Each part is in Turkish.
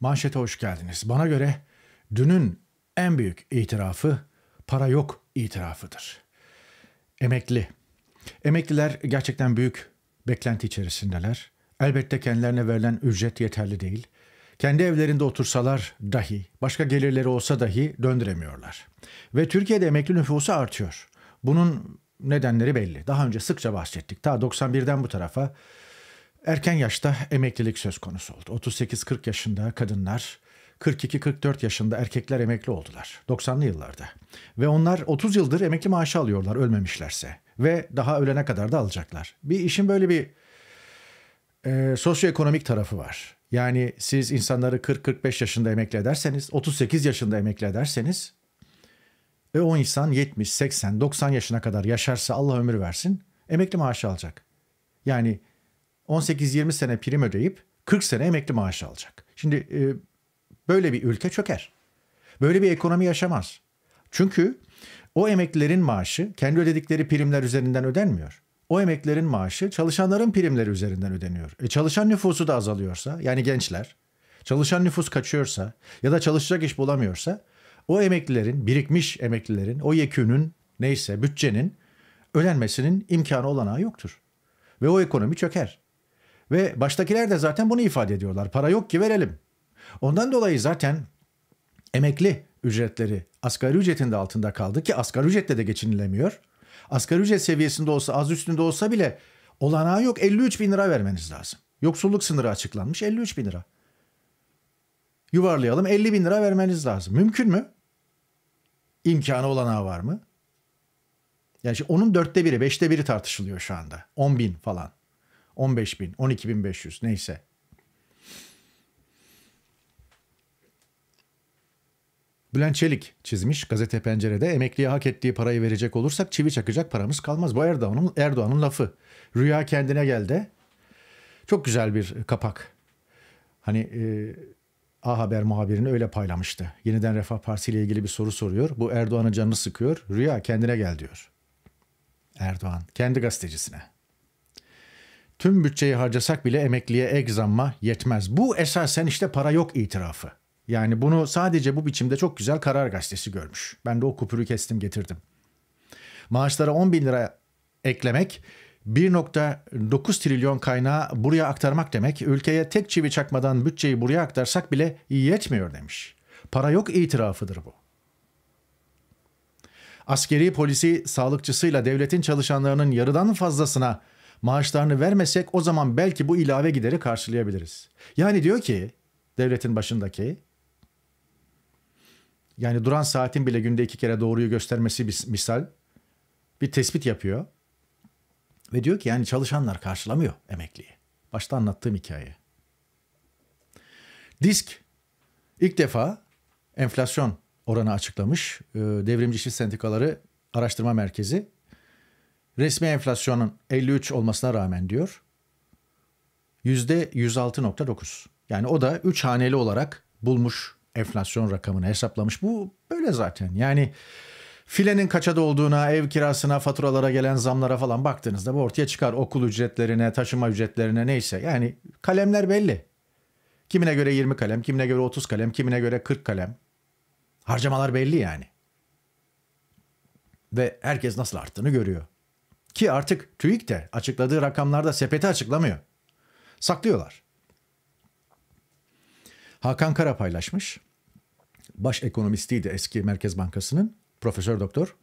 Manşete hoş geldiniz. Bana göre dünün en büyük itirafı para yok itirafıdır. Emekli. Emekliler gerçekten büyük beklenti içerisindeler. Elbette kendilerine verilen ücret yeterli değil. Kendi evlerinde otursalar dahi, başka gelirleri olsa dahi döndüremiyorlar. Ve Türkiye'de emekli nüfusu artıyor. Bunun nedenleri belli. Daha önce sıkça bahsettik. Ta 91'den bu tarafa Erken yaşta emeklilik söz konusu oldu. 38-40 yaşında kadınlar, 42-44 yaşında erkekler emekli oldular 90'lı yıllarda. Ve onlar 30 yıldır emekli maaşı alıyorlar ölmemişlerse. Ve daha ölene kadar da alacaklar. Bir işin böyle bir e, sosyoekonomik tarafı var. Yani siz insanları 40-45 yaşında emekli ederseniz, 38 yaşında emekli ederseniz ve o insan 70, 80, 90 yaşına kadar yaşarsa Allah ömür versin emekli maaşı alacak. Yani 18-20 sene prim ödeyip 40 sene emekli maaşı alacak. Şimdi e, böyle bir ülke çöker. Böyle bir ekonomi yaşamaz. Çünkü o emeklilerin maaşı kendi ödedikleri primler üzerinden ödenmiyor. O emeklerin maaşı çalışanların primleri üzerinden ödeniyor. E çalışan nüfusu da azalıyorsa yani gençler çalışan nüfus kaçıyorsa ya da çalışacak iş bulamıyorsa o emeklilerin birikmiş emeklilerin o yekünün neyse bütçenin ödenmesinin imkanı olanağı yoktur. Ve o ekonomi çöker. Ve baştakiler de zaten bunu ifade ediyorlar. Para yok ki verelim. Ondan dolayı zaten emekli ücretleri asgari ücretin de altında kaldı ki asgari ücretle de geçinilemiyor. Asgari ücret seviyesinde olsa az üstünde olsa bile olanağı yok 53 bin lira vermeniz lazım. Yoksulluk sınırı açıklanmış 53 bin lira. Yuvarlayalım 50 bin lira vermeniz lazım. Mümkün mü? İmkanı olanağı var mı? Yani onun dörtte biri, beşte biri tartışılıyor şu anda. 10 bin falan. 15 bin, 12 bin 500 neyse. Bülent Çelik çizmiş gazete pencerede emekliye hak ettiği parayı verecek olursak çivi çakacak paramız kalmaz. Bu Erdoğan'ın Erdoğan'ın lafı. Rüya kendine geldi. Çok güzel bir kapak. Hani e, A Haber muhabirini öyle paylamıştı. Yeniden Refah Partisi ile ilgili bir soru soruyor. Bu Erdoğan'ın canını sıkıyor. Rüya kendine gel diyor. Erdoğan kendi gazetecisine. Tüm bütçeyi harcasak bile emekliye ek zamma yetmez. Bu esasen işte para yok itirafı. Yani bunu sadece bu biçimde çok güzel Karar Gazetesi görmüş. Ben de o kupürü kestim getirdim. Maaşlara 10 bin lira eklemek 1.9 trilyon kaynağı buraya aktarmak demek. Ülkeye tek çivi çakmadan bütçeyi buraya aktarsak bile yetmiyor demiş. Para yok itirafıdır bu. Askeri polisi sağlıkçısıyla devletin çalışanlarının yarıdan fazlasına maaşlarını vermesek o zaman belki bu ilave gideri karşılayabiliriz. Yani diyor ki devletin başındaki yani duran saatin bile günde iki kere doğruyu göstermesi bir misal bir tespit yapıyor. Ve diyor ki yani çalışanlar karşılamıyor emekliyi. Başta anlattığım hikaye. Disk ilk defa enflasyon oranı açıklamış. Ee, devrimci İşçi Sendikaları Araştırma Merkezi resmi enflasyonun 53 olmasına rağmen diyor %106.9. Yani o da 3 haneli olarak bulmuş enflasyon rakamını hesaplamış. Bu böyle zaten. Yani filenin kaçada olduğuna, ev kirasına, faturalara gelen zamlara falan baktığınızda bu ortaya çıkar. Okul ücretlerine, taşıma ücretlerine neyse. Yani kalemler belli. Kimine göre 20 kalem, kimine göre 30 kalem, kimine göre 40 kalem. Harcamalar belli yani. Ve herkes nasıl arttığını görüyor. Ki artık TÜİK de açıkladığı rakamlarda sepeti açıklamıyor. Saklıyorlar. Hakan Kara paylaşmış. Baş ekonomistiydi eski Merkez Bankası'nın. Profesör doktor.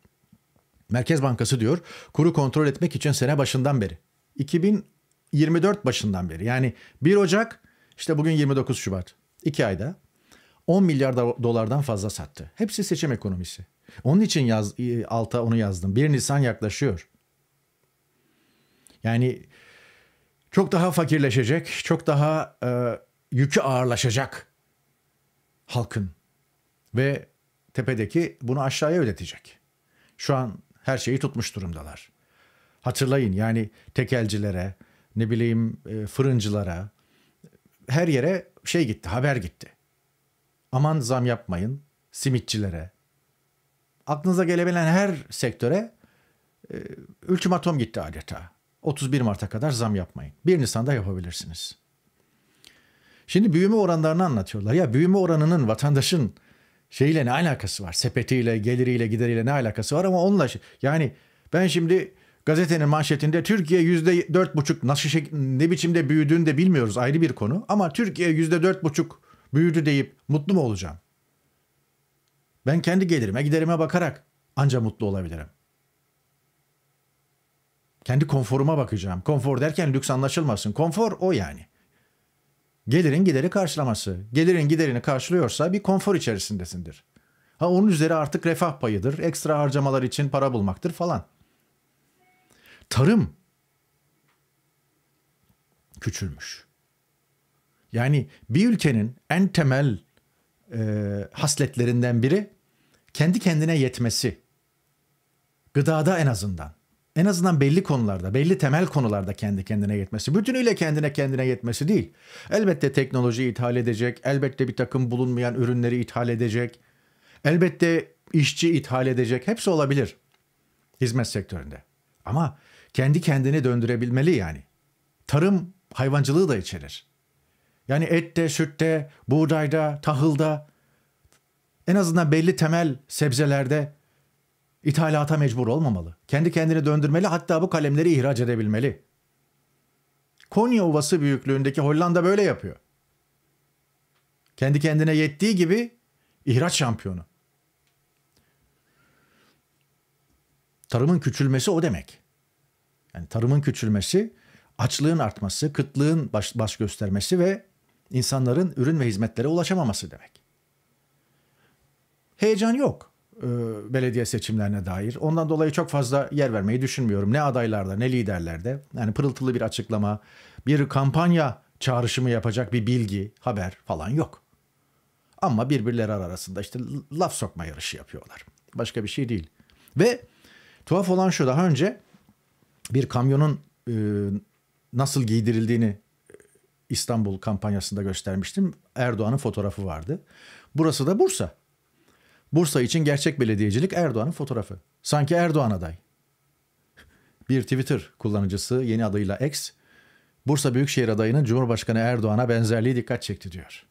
Merkez Bankası diyor kuru kontrol etmek için sene başından beri. 2024 başından beri. Yani 1 Ocak işte bugün 29 Şubat. 2 ayda 10 milyar dolardan fazla sattı. Hepsi seçim ekonomisi. Onun için yaz, e, alta onu yazdım. 1 Nisan yaklaşıyor. Yani çok daha fakirleşecek, çok daha e, yükü ağırlaşacak halkın ve tepedeki bunu aşağıya ödetecek. Şu an her şeyi tutmuş durumdalar. Hatırlayın yani tekelcilere, ne bileyim e, fırıncılara, her yere şey gitti, haber gitti. Aman zam yapmayın, simitçilere. Aklınıza gelebilen her sektöre e, ultimatom gitti adeta. 31 Mart'a kadar zam yapmayın. 1 Nisan'da yapabilirsiniz. Şimdi büyüme oranlarını anlatıyorlar. Ya büyüme oranının vatandaşın şeyle ne alakası var? Sepetiyle, geliriyle, gideriyle ne alakası var ama onunla şey- yani ben şimdi gazetenin manşetinde Türkiye yüzde dört buçuk nasıl şey, ne biçimde büyüdüğünü de bilmiyoruz ayrı bir konu ama Türkiye yüzde dört buçuk büyüdü deyip mutlu mu olacağım? Ben kendi gelirime giderime bakarak anca mutlu olabilirim. Kendi konforuma bakacağım. Konfor derken lüks anlaşılmasın. Konfor o yani. Gelirin gideri karşılaması. Gelirin giderini karşılıyorsa bir konfor içerisindesindir. Ha onun üzeri artık refah payıdır. Ekstra harcamalar için para bulmaktır falan. Tarım küçülmüş. Yani bir ülkenin en temel e, hasletlerinden biri kendi kendine yetmesi. Gıdada en azından en azından belli konularda, belli temel konularda kendi kendine yetmesi. Bütünüyle kendine kendine yetmesi değil. Elbette teknoloji ithal edecek, elbette bir takım bulunmayan ürünleri ithal edecek, elbette işçi ithal edecek. Hepsi olabilir hizmet sektöründe. Ama kendi kendini döndürebilmeli yani. Tarım hayvancılığı da içerir. Yani ette, sütte, buğdayda, tahılda en azından belli temel sebzelerde İthalata mecbur olmamalı. Kendi kendini döndürmeli hatta bu kalemleri ihraç edebilmeli. Konya Ovası büyüklüğündeki Hollanda böyle yapıyor. Kendi kendine yettiği gibi ihraç şampiyonu. Tarımın küçülmesi o demek. Yani tarımın küçülmesi, açlığın artması, kıtlığın baş, baş göstermesi ve insanların ürün ve hizmetlere ulaşamaması demek. Heyecan yok. E, belediye seçimlerine dair. Ondan dolayı çok fazla yer vermeyi düşünmüyorum. Ne adaylarda ne liderlerde. Yani pırıltılı bir açıklama, bir kampanya çağrışımı yapacak bir bilgi, haber falan yok. Ama birbirleri arasında işte laf sokma yarışı yapıyorlar. Başka bir şey değil. Ve tuhaf olan şu daha önce bir kamyonun e, nasıl giydirildiğini e, İstanbul kampanyasında göstermiştim. Erdoğan'ın fotoğrafı vardı. Burası da Bursa. Bursa için gerçek belediyecilik Erdoğan'ın fotoğrafı. Sanki Erdoğan aday. Bir Twitter kullanıcısı yeni adıyla X, Bursa Büyükşehir adayının Cumhurbaşkanı Erdoğan'a benzerliği dikkat çekti diyor.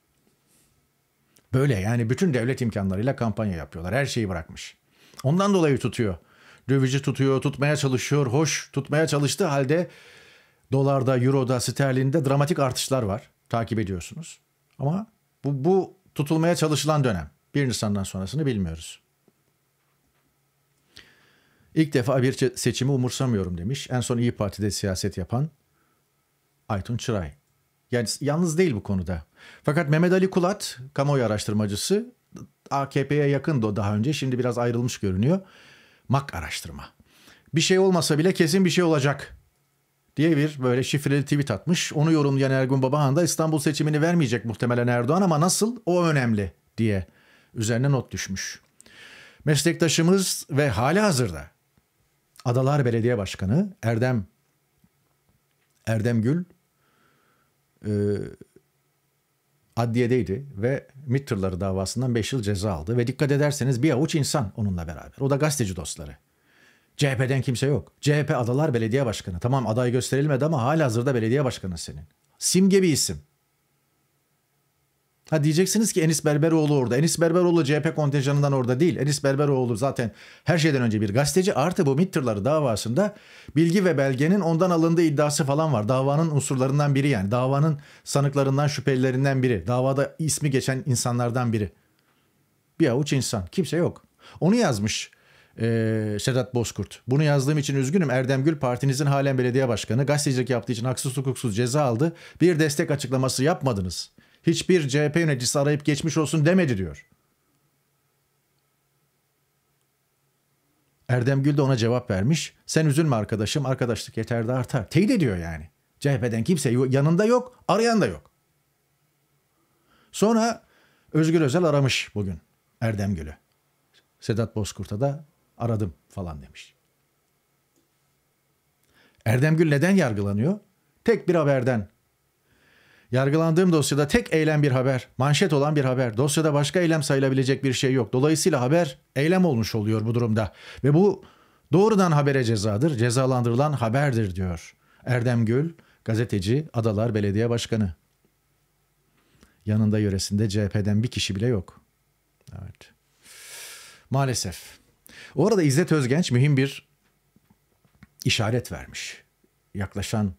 Böyle yani bütün devlet imkanlarıyla kampanya yapıyorlar. Her şeyi bırakmış. Ondan dolayı tutuyor. Dövizi tutuyor, tutmaya çalışıyor. Hoş tutmaya çalıştığı halde dolarda, euroda, sterlinde dramatik artışlar var. Takip ediyorsunuz. Ama bu, bu tutulmaya çalışılan dönem. 1 Nisan'dan sonrasını bilmiyoruz. İlk defa bir seçimi umursamıyorum demiş. En son İyi Parti'de siyaset yapan Aytun Çıray. Yani yalnız değil bu konuda. Fakat Mehmet Ali Kulat, kamuoyu araştırmacısı, AKP'ye yakındı o daha önce. Şimdi biraz ayrılmış görünüyor. MAK araştırma. Bir şey olmasa bile kesin bir şey olacak diye bir böyle şifreli tweet atmış. Onu yorumlayan Ergun Babahan da İstanbul seçimini vermeyecek muhtemelen Erdoğan ama nasıl o önemli diye üzerine not düşmüş. Meslektaşımız ve hala hazırda Adalar Belediye Başkanı Erdem Erdem Gül e, adliyedeydi ve MİT davasından 5 yıl ceza aldı. Ve dikkat ederseniz bir avuç insan onunla beraber. O da gazeteci dostları. CHP'den kimse yok. CHP Adalar Belediye Başkanı. Tamam aday gösterilmedi ama hala hazırda belediye başkanı senin. Simge bir isim. Ha diyeceksiniz ki Enis Berberoğlu orada. Enis Berberoğlu CHP kontenjanından orada değil. Enis Berberoğlu zaten her şeyden önce bir gazeteci. Artı bu Mitterları davasında bilgi ve belgenin ondan alındığı iddiası falan var. Davanın unsurlarından biri yani. Davanın sanıklarından şüphelilerinden biri. Davada ismi geçen insanlardan biri. Bir avuç insan. Kimse yok. Onu yazmış ee, Sedat Bozkurt. Bunu yazdığım için üzgünüm. Erdem Gül partinizin halen belediye başkanı gazetecilik yaptığı için haksız hukuksuz ceza aldı. Bir destek açıklaması yapmadınız.'' hiçbir CHP yöneticisi arayıp geçmiş olsun demedi diyor. Erdem Gül de ona cevap vermiş. Sen üzülme arkadaşım arkadaşlık yeter de artar. Teyit ediyor yani. CHP'den kimse yanında yok arayan da yok. Sonra Özgür Özel aramış bugün Erdem Gül'ü. Sedat Bozkurt'a da aradım falan demiş. Erdem Gül neden yargılanıyor? Tek bir haberden Yargılandığım dosyada tek eylem bir haber, manşet olan bir haber. Dosyada başka eylem sayılabilecek bir şey yok. Dolayısıyla haber eylem olmuş oluyor bu durumda. Ve bu doğrudan habere cezadır, cezalandırılan haberdir diyor. Erdem Gül, gazeteci, Adalar Belediye Başkanı. Yanında yöresinde CHP'den bir kişi bile yok. Evet. Maalesef. O arada İzzet Özgenç mühim bir işaret vermiş. Yaklaşan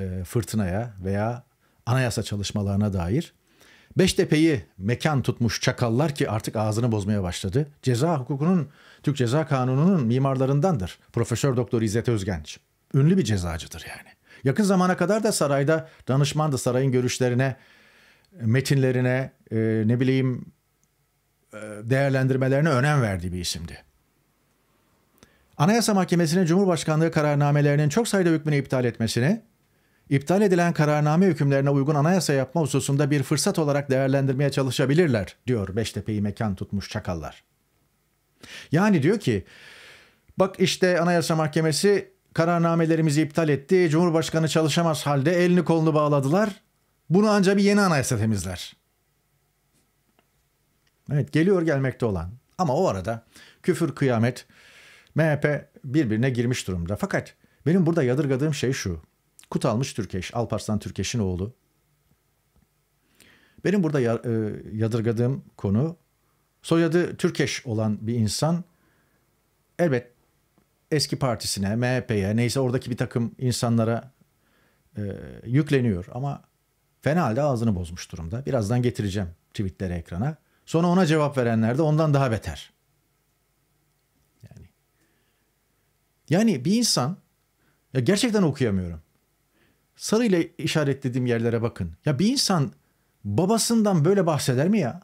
e, fırtınaya veya anayasa çalışmalarına dair. Beştepe'yi mekan tutmuş çakallar ki artık ağzını bozmaya başladı. Ceza hukukunun Türk Ceza Kanunu'nun mimarlarındandır. Profesör Doktor İzzet Özgenç. Ünlü bir cezacıdır yani. Yakın zamana kadar da sarayda danışmandı sarayın görüşlerine, metinlerine, e, ne bileyim e, değerlendirmelerine önem verdiği bir isimdi. Anayasa Mahkemesi'nin Cumhurbaşkanlığı kararnamelerinin çok sayıda hükmünü iptal etmesini iptal edilen kararname hükümlerine uygun anayasa yapma hususunda bir fırsat olarak değerlendirmeye çalışabilirler, diyor Beştepe'yi mekan tutmuş çakallar. Yani diyor ki, bak işte Anayasa Mahkemesi kararnamelerimizi iptal etti, Cumhurbaşkanı çalışamaz halde elini kolunu bağladılar, bunu ancak bir yeni anayasa temizler. Evet geliyor gelmekte olan ama o arada küfür kıyamet MHP birbirine girmiş durumda. Fakat benim burada yadırgadığım şey şu. Kutalmış Türkeş, Alparslan Türkeş'in oğlu. Benim burada e, yadırgadığım konu soyadı Türkeş olan bir insan elbet eski partisine, MHP'ye neyse oradaki bir takım insanlara e, yükleniyor ama fena halde ağzını bozmuş durumda. Birazdan getireceğim tweetleri ekrana. Sonra ona cevap verenler de ondan daha beter. Yani, yani bir insan ya gerçekten okuyamıyorum sarıyla işaretlediğim yerlere bakın. Ya bir insan babasından böyle bahseder mi ya?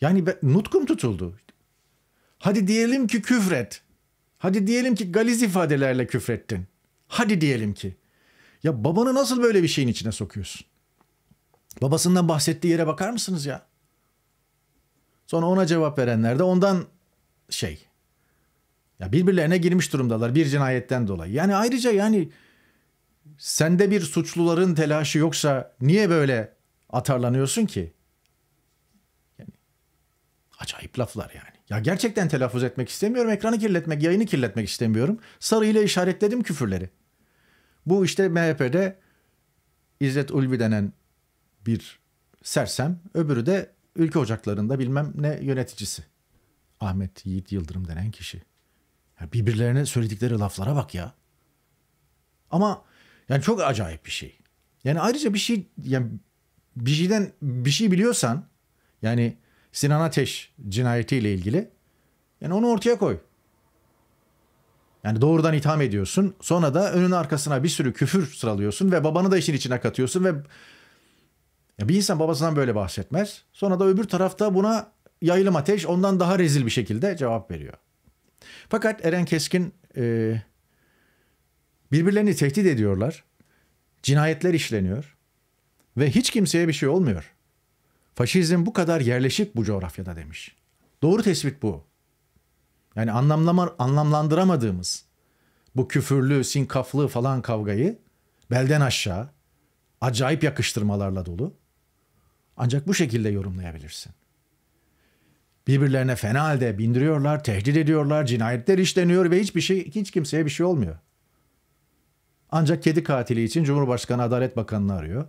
Yani ben, nutkum tutuldu. Hadi diyelim ki küfret. Hadi diyelim ki galiz ifadelerle küfrettin. Hadi diyelim ki. Ya babanı nasıl böyle bir şeyin içine sokuyorsun? Babasından bahsettiği yere bakar mısınız ya? Sonra ona cevap verenler de ondan şey ya birbirlerine girmiş durumdalar bir cinayetten dolayı. Yani ayrıca yani sende bir suçluların telaşı yoksa niye böyle atarlanıyorsun ki? Yani, acayip laflar yani. Ya gerçekten telaffuz etmek istemiyorum. Ekranı kirletmek, yayını kirletmek istemiyorum. Sarı ile işaretledim küfürleri. Bu işte MHP'de İzzet Ulvi denen bir sersem. Öbürü de ülke ocaklarında bilmem ne yöneticisi. Ahmet Yiğit Yıldırım denen kişi birbirlerine söyledikleri laflara bak ya. Ama yani çok acayip bir şey. Yani ayrıca bir şey yani bir şeyden bir şey biliyorsan yani Sinan Ateş cinayetiyle ilgili yani onu ortaya koy. Yani doğrudan itham ediyorsun. Sonra da önün arkasına bir sürü küfür sıralıyorsun ve babanı da işin içine katıyorsun ve ya bir insan babasından böyle bahsetmez. Sonra da öbür tarafta buna yayılım ateş ondan daha rezil bir şekilde cevap veriyor. Fakat Eren Keskin e, birbirlerini tehdit ediyorlar. Cinayetler işleniyor. Ve hiç kimseye bir şey olmuyor. Faşizm bu kadar yerleşik bu coğrafyada demiş. Doğru tespit bu. Yani anlamlama, anlamlandıramadığımız bu küfürlü, sinkaflı falan kavgayı belden aşağı acayip yakıştırmalarla dolu. Ancak bu şekilde yorumlayabilirsin. Birbirlerine fena halde bindiriyorlar, tehdit ediyorlar, cinayetler işleniyor ve hiçbir şey, hiç kimseye bir şey olmuyor. Ancak kedi katili için Cumhurbaşkanı Adalet Bakanı'nı arıyor.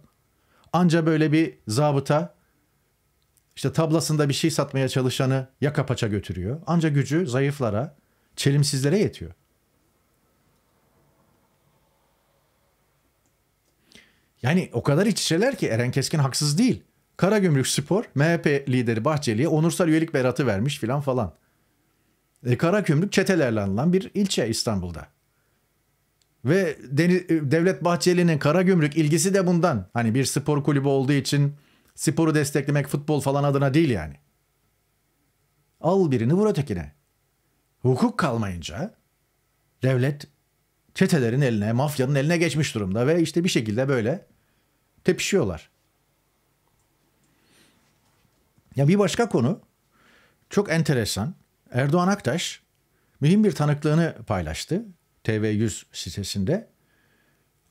Anca böyle bir zabıta işte tablasında bir şey satmaya çalışanı yaka paça götürüyor. Anca gücü zayıflara, çelimsizlere yetiyor. Yani o kadar iç içeler ki Eren Keskin haksız değil. Karagümrük Spor MHP lideri Bahçeli'ye onursal üyelik beratı vermiş filan falan. E, Karagümrük çetelerle anılan bir ilçe İstanbul'da. Ve e, Devlet Bahçeli'nin Karagümrük ilgisi de bundan. Hani bir spor kulübü olduğu için sporu desteklemek futbol falan adına değil yani. Al birini vur ötekine. Hukuk kalmayınca devlet çetelerin eline, mafyanın eline geçmiş durumda ve işte bir şekilde böyle tepişiyorlar. Ya bir başka konu çok enteresan. Erdoğan Aktaş mühim bir tanıklığını paylaştı TV100 sitesinde.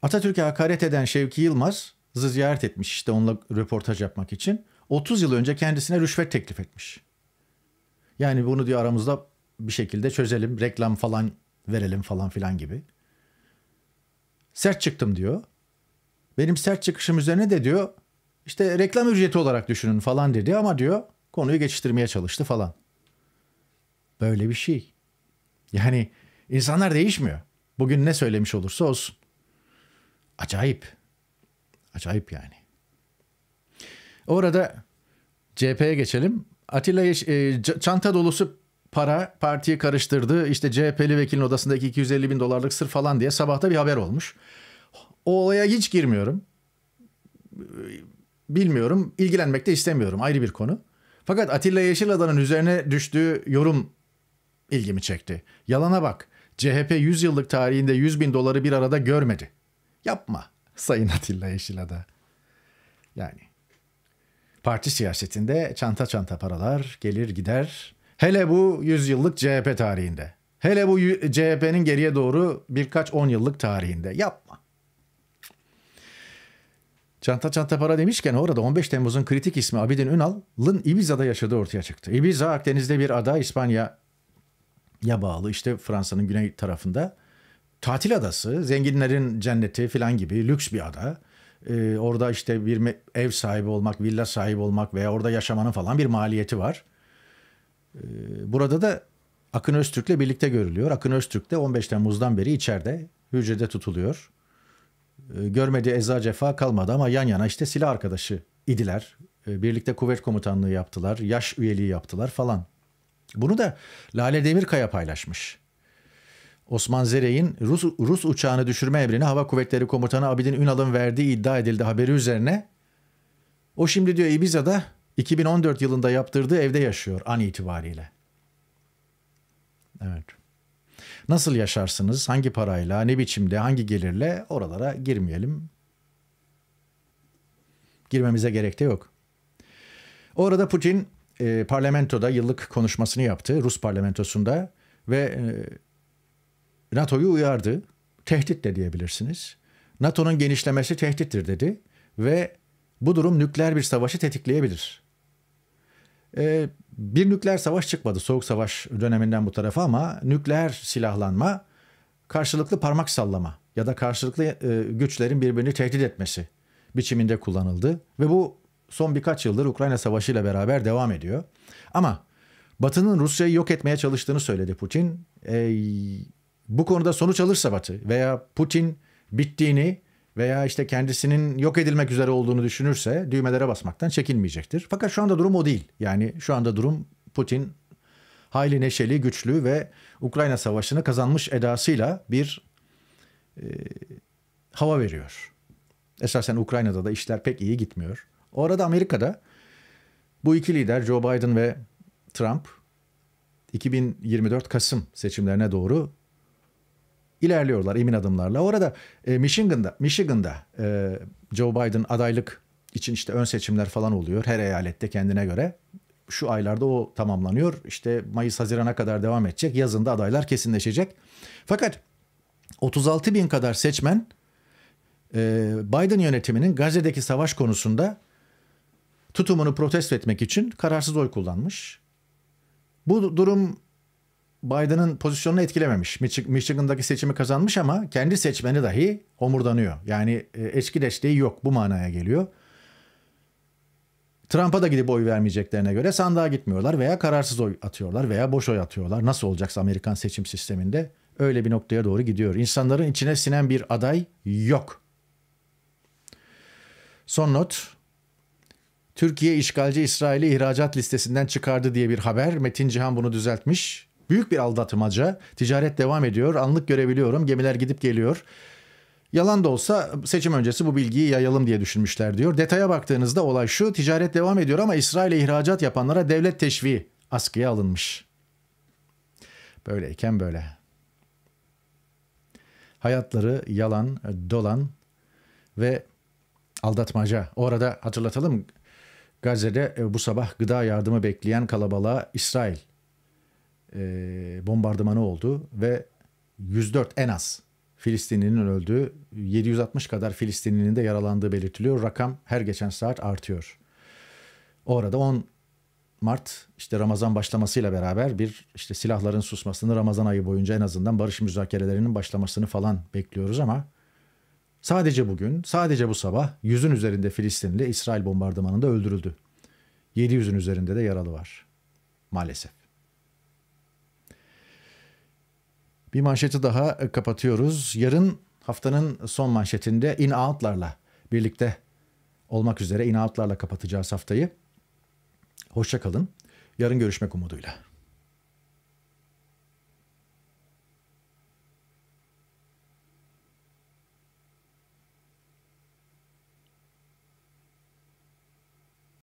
Atatürk'e hakaret eden Şevki Yılmaz'ı ziyaret etmiş işte onunla röportaj yapmak için. 30 yıl önce kendisine rüşvet teklif etmiş. Yani bunu diyor aramızda bir şekilde çözelim, reklam falan verelim falan filan gibi. Sert çıktım diyor. Benim sert çıkışım üzerine de diyor işte reklam ücreti olarak düşünün falan dedi ama diyor konuyu geçiştirmeye çalıştı falan. Böyle bir şey. Yani insanlar değişmiyor. Bugün ne söylemiş olursa olsun. Acayip. Acayip yani. Orada CHP'ye geçelim. Atilla Yeş e, çanta dolusu para partiyi karıştırdı. İşte CHP'li vekilin odasındaki 250 bin dolarlık sır falan diye sabahta bir haber olmuş. O olaya hiç girmiyorum bilmiyorum. İlgilenmek de istemiyorum. Ayrı bir konu. Fakat Atilla Yeşilada'nın üzerine düştüğü yorum ilgimi çekti. Yalana bak. CHP 100 yıllık tarihinde 100 bin doları bir arada görmedi. Yapma Sayın Atilla Yeşilada. Yani parti siyasetinde çanta çanta paralar gelir gider. Hele bu 100 yıllık CHP tarihinde. Hele bu CHP'nin geriye doğru birkaç 10 yıllık tarihinde. Yap Çanta çanta para demişken orada 15 Temmuz'un kritik ismi Abidin Ünal'ın Ibiza'da yaşadığı ortaya çıktı. Ibiza Akdeniz'de bir ada İspanya ya bağlı işte Fransa'nın güney tarafında. Tatil adası, zenginlerin cenneti filan gibi lüks bir ada. Ee, orada işte bir ev sahibi olmak, villa sahibi olmak veya orada yaşamanın falan bir maliyeti var. Ee, burada da Akın Öztürk'le birlikte görülüyor. Akın Öztürk de 15 Temmuz'dan beri içeride hücrede tutuluyor. Ee, görmediği eza cefa kalmadı ama yan yana işte silah arkadaşı idiler. Ee, birlikte kuvvet komutanlığı yaptılar, yaş üyeliği yaptılar falan. Bunu da Lale Demirkaya paylaşmış. Osman Zerey'in Rus, Rus uçağını düşürme emrini Hava Kuvvetleri Komutanı Abidin Ünal'ın verdiği iddia edildi haberi üzerine. O şimdi diyor Ibiza'da 2014 yılında yaptırdığı evde yaşıyor an itibariyle. Evet. Nasıl yaşarsınız? Hangi parayla? Ne biçimde? Hangi gelirle? Oralara girmeyelim. Girmemize gerek de yok. O arada Putin e, parlamentoda yıllık konuşmasını yaptı. Rus parlamentosunda ve e, NATO'yu uyardı. Tehdit de diyebilirsiniz. NATO'nun genişlemesi tehdittir dedi ve bu durum nükleer bir savaşı tetikleyebilir. E, bir nükleer savaş çıkmadı soğuk savaş döneminden bu tarafa ama nükleer silahlanma karşılıklı parmak sallama ya da karşılıklı e, güçlerin birbirini tehdit etmesi biçiminde kullanıldı ve bu son birkaç yıldır Ukrayna Savaşı ile beraber devam ediyor. Ama Batı'nın Rusya'yı yok etmeye çalıştığını söyledi Putin. E, bu konuda sonuç alırsa Batı veya Putin bittiğini veya işte kendisinin yok edilmek üzere olduğunu düşünürse düğmelere basmaktan çekinmeyecektir. Fakat şu anda durum o değil. Yani şu anda durum Putin hayli neşeli, güçlü ve Ukrayna Savaşı'nı kazanmış edasıyla bir e, hava veriyor. Esasen Ukrayna'da da işler pek iyi gitmiyor. O arada Amerika'da bu iki lider Joe Biden ve Trump 2024 Kasım seçimlerine doğru ilerliyorlar emin adımlarla. Orada e, Michigan'da, Michigan'da e, Joe Biden adaylık için işte ön seçimler falan oluyor her eyalette kendine göre. Şu aylarda o tamamlanıyor. İşte Mayıs Haziran'a kadar devam edecek. Yazında adaylar kesinleşecek. Fakat 36 bin kadar seçmen e, Biden yönetiminin Gazze'deki savaş konusunda tutumunu protesto etmek için kararsız oy kullanmış. Bu durum Biden'ın pozisyonunu etkilememiş. Michigan'daki seçimi kazanmış ama kendi seçmeni dahi homurdanıyor. Yani e, eski desteği yok bu manaya geliyor. Trump'a da gidip oy vermeyeceklerine göre sandığa gitmiyorlar veya kararsız oy atıyorlar veya boş oy atıyorlar. Nasıl olacaksa Amerikan seçim sisteminde öyle bir noktaya doğru gidiyor. İnsanların içine sinen bir aday yok. Son not. Türkiye işgalci İsrail'i ihracat listesinden çıkardı diye bir haber. Metin Cihan bunu düzeltmiş. Büyük bir aldatmaca. Ticaret devam ediyor. Anlık görebiliyorum. Gemiler gidip geliyor. Yalan da olsa seçim öncesi bu bilgiyi yayalım diye düşünmüşler diyor. Detaya baktığınızda olay şu. Ticaret devam ediyor ama İsrail'e ihracat yapanlara devlet teşviği askıya alınmış. Böyleyken böyle. Hayatları yalan, dolan ve aldatmaca. Orada hatırlatalım Gazze'de e, bu sabah gıda yardımı bekleyen kalabalığa İsrail e, bombardımanı oldu ve 104 en az Filistinlinin öldüğü, 760 kadar Filistinlinin de yaralandığı belirtiliyor. Rakam her geçen saat artıyor. Orada 10 Mart işte Ramazan başlamasıyla beraber bir işte silahların susmasını Ramazan ayı boyunca en azından barış müzakerelerinin başlamasını falan bekliyoruz ama sadece bugün, sadece bu sabah yüzün üzerinde Filistinli İsrail bombardımanında öldürüldü. 700'ün üzerinde de yaralı var maalesef. Bir manşeti daha e, kapatıyoruz. Yarın haftanın son manşetinde in outlarla birlikte olmak üzere in outlarla kapatacağız haftayı. Hoşça kalın. Yarın görüşmek umuduyla.